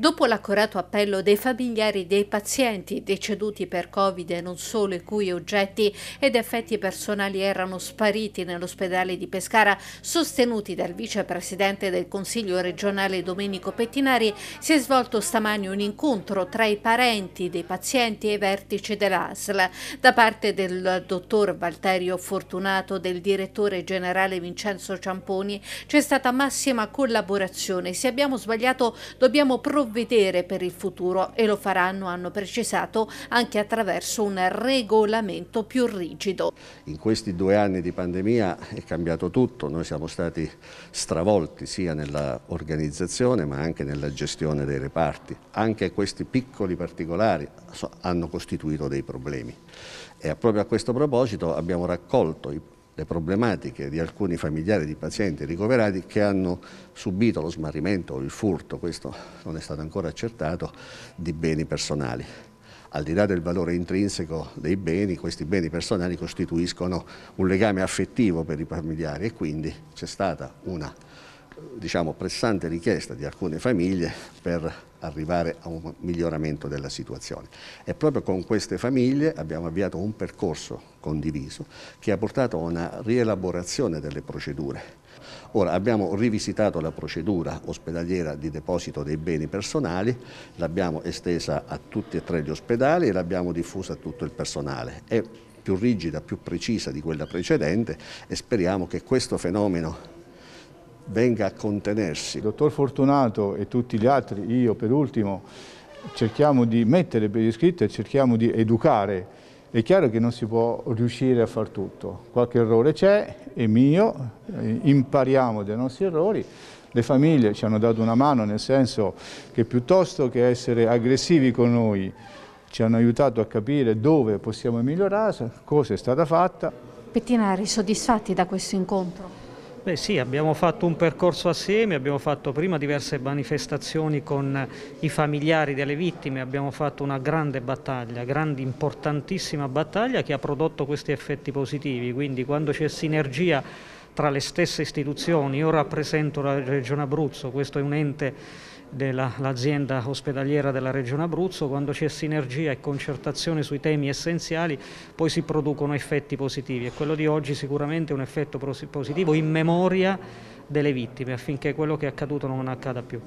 Dopo l'accorato appello dei familiari dei pazienti deceduti per Covid e non solo i cui oggetti ed effetti personali erano spariti nell'ospedale di Pescara, sostenuti dal vicepresidente del Consiglio regionale Domenico Pettinari, si è svolto stamani un incontro tra i parenti dei pazienti e i vertici dell'ASL. Da parte del dottor Valterio Fortunato, del direttore generale Vincenzo Ciamponi, c'è stata massima collaborazione. Se abbiamo sbagliato dobbiamo provvedere provvedere per il futuro e lo faranno, hanno precisato, anche attraverso un regolamento più rigido. In questi due anni di pandemia è cambiato tutto, noi siamo stati stravolti sia nell'organizzazione ma anche nella gestione dei reparti, anche questi piccoli particolari hanno costituito dei problemi e proprio a questo proposito abbiamo raccolto i le problematiche di alcuni familiari di pazienti ricoverati che hanno subito lo smarrimento o il furto, questo non è stato ancora accertato, di beni personali. Al di là del valore intrinseco dei beni, questi beni personali costituiscono un legame affettivo per i familiari e quindi c'è stata una diciamo, pressante richiesta di alcune famiglie per arrivare a un miglioramento della situazione. E proprio con queste famiglie abbiamo avviato un percorso condiviso che ha portato a una rielaborazione delle procedure. Ora abbiamo rivisitato la procedura ospedaliera di deposito dei beni personali, l'abbiamo estesa a tutti e tre gli ospedali e l'abbiamo diffusa a tutto il personale. È più rigida, più precisa di quella precedente e speriamo che questo fenomeno venga a contenersi. Il dottor Fortunato e tutti gli altri, io per ultimo, cerchiamo di mettere per iscritto e cerchiamo di educare. È chiaro che non si può riuscire a far tutto, qualche errore c'è, è mio, eh, impariamo dai nostri errori, le famiglie ci hanno dato una mano nel senso che piuttosto che essere aggressivi con noi ci hanno aiutato a capire dove possiamo migliorare, cosa è stata fatta. Pettinari, soddisfatti da questo incontro? Beh sì, abbiamo fatto un percorso assieme, abbiamo fatto prima diverse manifestazioni con i familiari delle vittime, abbiamo fatto una grande battaglia, grande, importantissima battaglia che ha prodotto questi effetti positivi, quindi quando c'è sinergia tra le stesse istituzioni. Io rappresento la Regione Abruzzo, questo è un ente dell'azienda ospedaliera della Regione Abruzzo, quando c'è sinergia e concertazione sui temi essenziali poi si producono effetti positivi e quello di oggi sicuramente è un effetto positivo in memoria delle vittime affinché quello che è accaduto non accada più.